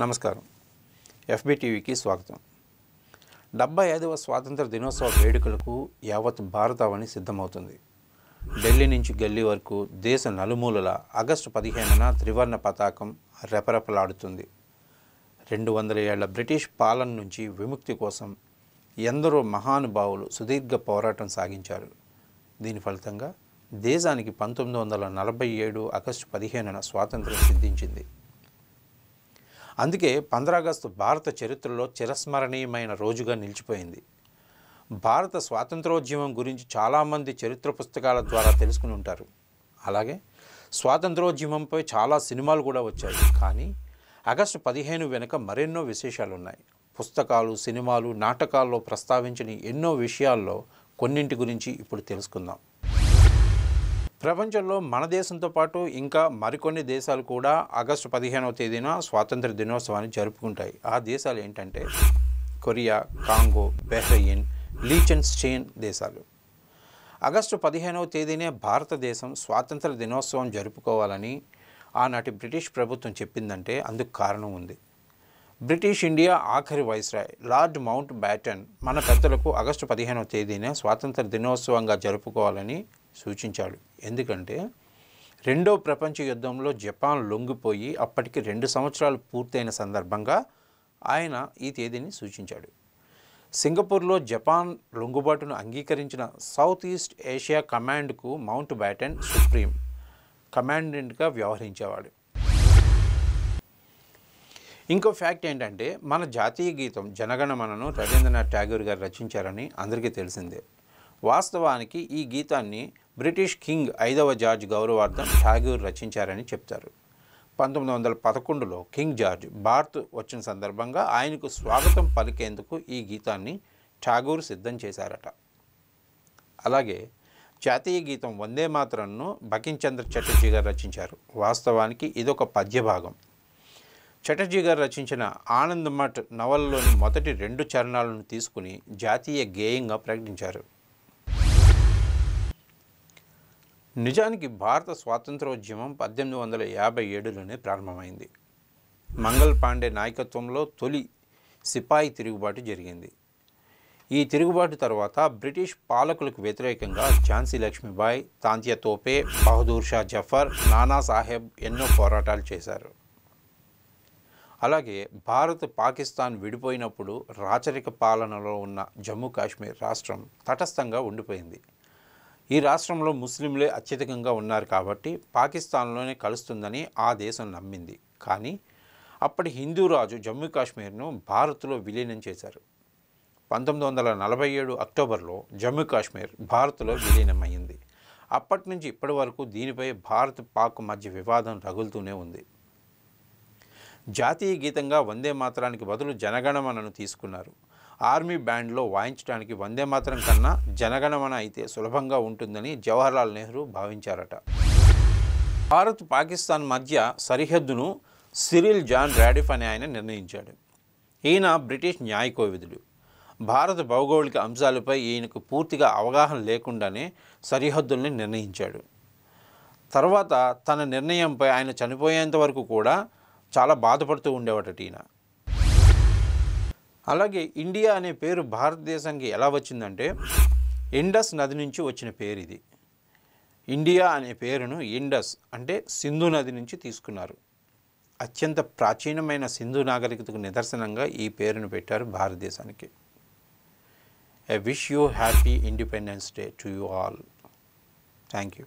నమస్కారం ఎఫ్బిటీవీకి స్వాగతం డెబ్బై ఐదవ స్వాతంత్ర దినోత్సవ వేడుకలకు యావత్ భారతావని సిద్ధమవుతుంది ఢిల్లీ నుంచి గల్లీ వరకు దేశ నలుమూలల ఆగస్టు పదిహేనున త్రివర్ణ పతాకం రెపరెపలాడుతుంది రెండు వందల ఏళ్ల బ్రిటిష్ పాలన నుంచి విముక్తి కోసం ఎందరో మహానుభావులు సుదీర్ఘ పోరాటం సాగించారు దీని ఫలితంగా దేశానికి పంతొమ్మిది వందల నలభై ఏడు ఆగస్టు పదిహేనున స్వాతంత్రం సిద్ధించింది అందుకే పంద్రాగస్టు భారత చరిత్రలో చిరస్మరణీయమైన రోజుగా నిలిచిపోయింది భారత స్వాతంత్రోద్యమం గురించి చాలామంది చరిత్ర పుస్తకాల ద్వారా తెలుసుకుని ఉంటారు అలాగే స్వాతంత్రోద్యమంపై చాలా సినిమాలు కూడా వచ్చాయి కానీ ఆగస్టు పదిహేను వెనుక మరెన్నో విశేషాలు ఉన్నాయి పుస్తకాలు సినిమాలు నాటకాల్లో ప్రస్తావించిన ఎన్నో విషయాల్లో కొన్నింటి గురించి ఇప్పుడు తెలుసుకుందాం ప్రపంచంలో మన దేశంతో పాటు ఇంకా మరికొన్ని దేశాలు కూడా ఆగస్టు పదిహేనవ తేదీన స్వాతంత్ర దినోత్సవాన్ని జరుపుకుంటాయి ఆ దేశాలు ఏంటంటే కొరియా కాంగో బెహ్రయిన్ లీచెన్స్టైన్ దేశాలు ఆగస్టు పదిహేనవ తేదీనే భారతదేశం స్వాతంత్ర దినోత్సవం జరుపుకోవాలని ఆనాటి బ్రిటిష్ ప్రభుత్వం చెప్పిందంటే అందుకు కారణం ఉంది బ్రిటిష్ ఇండియా ఆఖరి వైస్రాయ్ లార్డ్ మౌంట్ బ్యాటన్ మన పెద్దలకు ఆగస్టు పదిహేనవ తేదీన స్వాతంత్ర దినోత్సవంగా జరుపుకోవాలని సూచించాడు ఎందుకంటే రెండో ప్రపంచ యుద్ధంలో జపాన్ లొంగిపోయి అప్పటికి రెండు సంవత్సరాలు పూర్తయిన సందర్భంగా ఆయన ఈ తేదీని సూచించాడు సింగపూర్లో జపాన్ లొంగుబాటును అంగీకరించిన సౌత్ ఈస్ట్ ఏషియా కమాండ్కు మౌంట్ బ్యాటన్ సుప్రీం కమాండెంట్గా వ్యవహరించేవాడు ఇంకో ఫ్యాక్ట్ ఏంటంటే మన జాతీయ గీతం జనగణమనను రవీంద్రనాథ్ ఠాగూర్ గారు రచించారని అందరికీ తెలిసిందే వాస్తవానికి ఈ గీతాన్ని బ్రిటిష్ కింగ్ ఐదవ జార్జ్ గౌరవార్థం ఠాగూర్ రచించారని చెప్తారు పంతొమ్మిది వందల పదకొండులో కింగ్ జార్జ్ భారత్ వచ్చిన సందర్భంగా ఆయనకు స్వాగతం పలికేందుకు ఈ గీతాన్ని ఠాగూర్ సిద్ధం చేశారట అలాగే జాతీయ గీతం వందే మాత్రంను బకించంద్ర చటర్జీ గారు రచించారు వాస్తవానికి ఇదొక పద్యభాగం చటర్జీ గారు రచించిన ఆనందమఠ్ నవలలోని మొదటి రెండు చరణాలను తీసుకుని జాతీయ గేయంగా ప్రకటించారు నిజానికి భారత స్వాతంత్రోద్యమం పద్దెనిమిది వందల యాభై ఏడులోనే ప్రారంభమైంది మంగల్ పాండే నాయకత్వంలో తొలి సిపాయి తిరుగుబాటు జరిగింది ఈ తిరుగుబాటు తర్వాత బ్రిటిష్ పాలకులకు వ్యతిరేకంగా ఝాన్సీ లక్ష్మీబాయ్ తాంత్య తోపే బహదూర్ షా జఫర్ నానా సాహెబ్ ఎన్నో పోరాటాలు చేశారు అలాగే భారత్ పాకిస్తాన్ విడిపోయినప్పుడు రాచరిక పాలనలో ఉన్న జమ్మూ కాశ్మీర్ రాష్ట్రం తటస్థంగా ఉండిపోయింది ఈ రాష్ట్రంలో ముస్లింలే అత్యధికంగా ఉన్నారు కాబట్టి పాకిస్తాన్లోనే కలుస్తుందని ఆ దేశం నమ్మింది కానీ అప్పటి హిందూ రాజు జమ్మూ కాశ్మీర్ను భారత్లో విలీనం చేశారు పంతొమ్మిది వందల నలభై ఏడు అక్టోబర్లో జమ్మూ కాశ్మీర్ భారత్లో విలీనమైంది అప్పటి నుంచి ఇప్పటి వరకు దీనిపై భారత్ పాక్ మధ్య వివాదం రగులుతూనే ఉంది జాతీయ గీతంగా వందే మాత్రానికి బదులు జనగణమనను తీసుకున్నారు ఆర్మీ బ్యాండ్లో వాయించడానికి వందే మాత్రం కన్నా జనగణమన అయితే సులభంగా ఉంటుందని జవహర్లాల్ నెహ్రూ భావించారట భారత్ పాకిస్తాన్ మధ్య సరిహద్దును సిరిల్ జాన్ రాడిఫ్ అని ఆయన నిర్ణయించాడు ఈయన బ్రిటిష్ న్యాయకోవిధుడు భారత భౌగోళిక అంశాలపై ఈయనకు పూర్తిగా అవగాహన లేకుండానే సరిహద్దుల్ని నిర్ణయించాడు తర్వాత తన నిర్ణయంపై ఆయన చనిపోయేంత వరకు కూడా చాలా బాధపడుతూ ఉండేవాట ఈయన అలాగే ఇండియా అనే పేరు భారతదేశానికి ఎలా వచ్చిందంటే ఇండస్ నది నుంచి వచ్చిన పేరు ఇది ఇండియా అనే పేరును ఇండస్ అంటే సింధు నది నుంచి తీసుకున్నారు అత్యంత ప్రాచీనమైన సింధు నాగరికతకు నిదర్శనంగా ఈ పేరును పెట్టారు భారతదేశానికి I wish you happy Independence Day to you all thank you